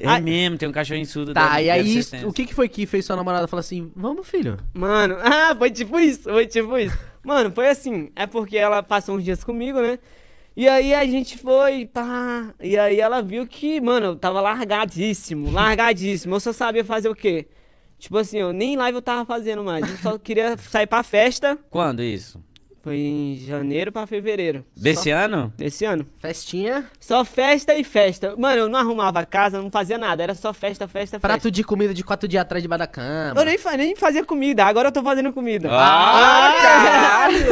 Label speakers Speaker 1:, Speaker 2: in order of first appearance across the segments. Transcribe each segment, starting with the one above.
Speaker 1: É mesmo, tem um cachorro insudo. Tá, e aí o que, que foi que fez sua namorada falar assim, vamos, filho? Mano, ah, foi tipo isso, foi tipo isso. Mano, foi assim, é porque ela passou uns dias comigo, né? E aí a gente foi, pá. E aí ela viu que, mano, eu tava largadíssimo, largadíssimo. Eu só sabia fazer o quê? Tipo assim, eu nem live eu tava fazendo mais. Eu só queria sair pra festa. Quando isso? Foi em janeiro pra fevereiro. Desse Só... ano? Desse ano. Festinha? Só festa e festa. Mano, eu não arrumava casa, não fazia nada. Era só festa, festa, Prato
Speaker 2: de comida de quatro dias atrás de da cama. Eu nem,
Speaker 1: nem fazia comida, agora eu tô fazendo comida. Ah, ah caralho!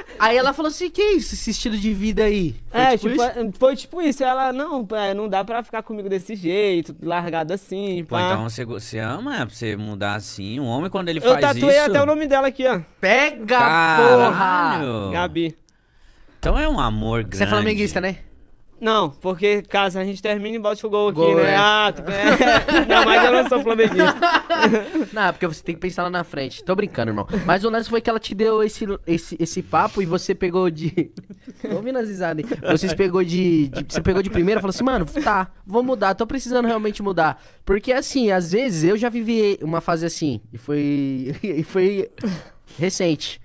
Speaker 1: Aí ela falou assim: que é isso, esse estilo de vida aí? Foi é, tipo, tipo foi tipo isso. Ela, não, é, não dá pra ficar comigo desse jeito, largado assim. Pô, pá. então você, você ama é, pra você mudar assim. Um homem, quando ele eu faz isso. Eu tatuei até o nome dela aqui, ó. Pega, Caralho. porra! Gabi. Então é um amor grande. Você é flamenguista, né? Não, porque caso a gente termine e bote o gol aqui, né? É. Ah, tu... Tá é. não, mas eu não sou flamenguista.
Speaker 2: não, porque você tem que pensar lá na frente. Tô brincando, irmão. Mas o lance foi que ela te deu esse, esse, esse papo e você pegou de. Tô ouvindo as risadas aí. pegou de, de, Você pegou de primeira e falou assim, mano, tá, vou mudar, tô precisando realmente mudar. Porque assim, às vezes eu já vivi uma fase assim. E foi. e foi recente.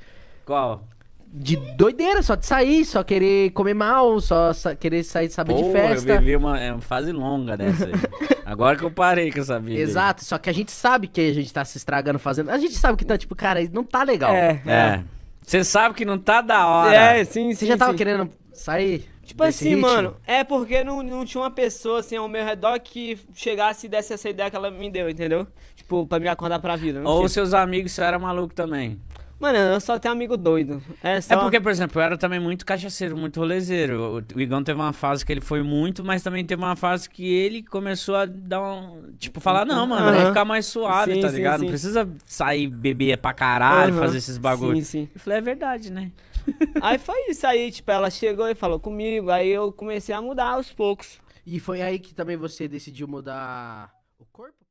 Speaker 2: Qual? de doideira, só de sair, só querer comer mal, só sa querer sair saber Pô, de festa. Eu vivi
Speaker 1: uma, é, uma fase longa dessa aí. Agora que eu parei com essa vida. Exato,
Speaker 2: aí. só que a gente sabe que a gente tá se estragando fazendo. A gente sabe que tá, tipo, cara, não tá legal. É. é. é.
Speaker 1: Você sabe que não tá da hora. É, sim, Você já tava sim. querendo
Speaker 2: sair? Tipo assim, ritmo? mano,
Speaker 1: é porque não, não tinha uma pessoa assim ao meu redor que chegasse e desse essa ideia que ela me deu, entendeu? Tipo, pra me acordar pra vida. Ou tinha. seus amigos, você era maluco também. Mano, eu só tenho amigo doido. É, é só... é porque, por exemplo, eu era também muito cachaceiro, muito rolezeiro. O Igão teve uma fase que ele foi muito, mas também teve uma fase que ele começou a dar um. Tipo, falar, não, mano, uhum. vai ficar mais suave, sim, tá ligado? Sim, não precisa sair beber pra caralho, fazer esses bagulhos. Sim, sim. Eu falei, é verdade, né? aí foi isso aí, tipo, ela chegou e falou comigo, aí eu comecei a mudar aos poucos. E foi aí que também você decidiu mudar o corpo?